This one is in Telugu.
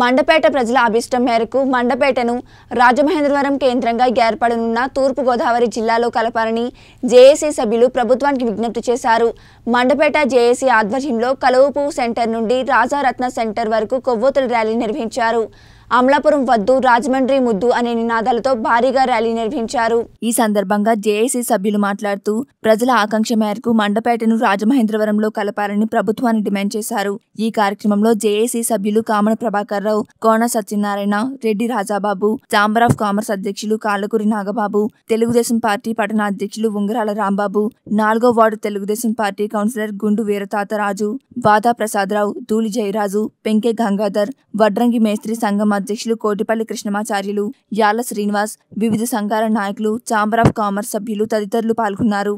మండపేట ప్రజల అభిష్టం మేరకు మండపేటను రాజమహేంద్రవరం కేంద్రంగా ఏర్పడనున్న తూర్పుగోదావరి జిల్లాలో కలపాలని జేఏసీ సభ్యులు ప్రభుత్వానికి విజ్ఞప్తి చేశారు మండపేట జేఏసీ ఆధ్వర్యంలో కలువపు సెంటర్ నుండి రాజారత్న సెంటర్ వరకు కొవ్వొత్తుల ర్యాలీ నిర్వహించారు అమలాపురం వద్దు రాజమండ్రి ముద్దు అనే నినాదాలతో భారీగా ర్యాలీ నిర్వహించారు ఈ సందర్భంగా జేఏసీ సభ్యులు మాట్లాడుతూ ప్రజల ఆకాంక్ష మేరకు మండపేటను రాజమహేంద్రవరంలో కలపాలని ప్రభుత్వాన్ని డిమాండ్ చేశారు ఈ కార్యక్రమంలో జేఏసీ సభ్యులు Kamana Prabhakar Rao Kona Satyanarayana Reddy Rajababu chamber of commerce అధ్యక్షులు కాళ్ళకూరి నాగబాబు తెలుగుదేశం పార్టీ పట్టణ అధ్యక్షులు ఉంగరాల రాంబాబు నాలుగో వార్డు తెలుగుదేశం పార్టీ కౌన్సిలర్ గుండు వీరతాతరాజు వాదా ప్రసాదరావు ధూళి జయరాజు పెంకే గంగాధర్ వడ్రంగి మేస్త్రి సంగమ అధ్యక్షులు కోటిపల్లి కృష్ణమాచార్యులు యాల శ్రీనివాస్ వివిధ సంఘాల నాయకులు ఛాంబర్ ఆఫ్ కామర్స్ సభ్యులు తదితరులు పాల్గొన్నారు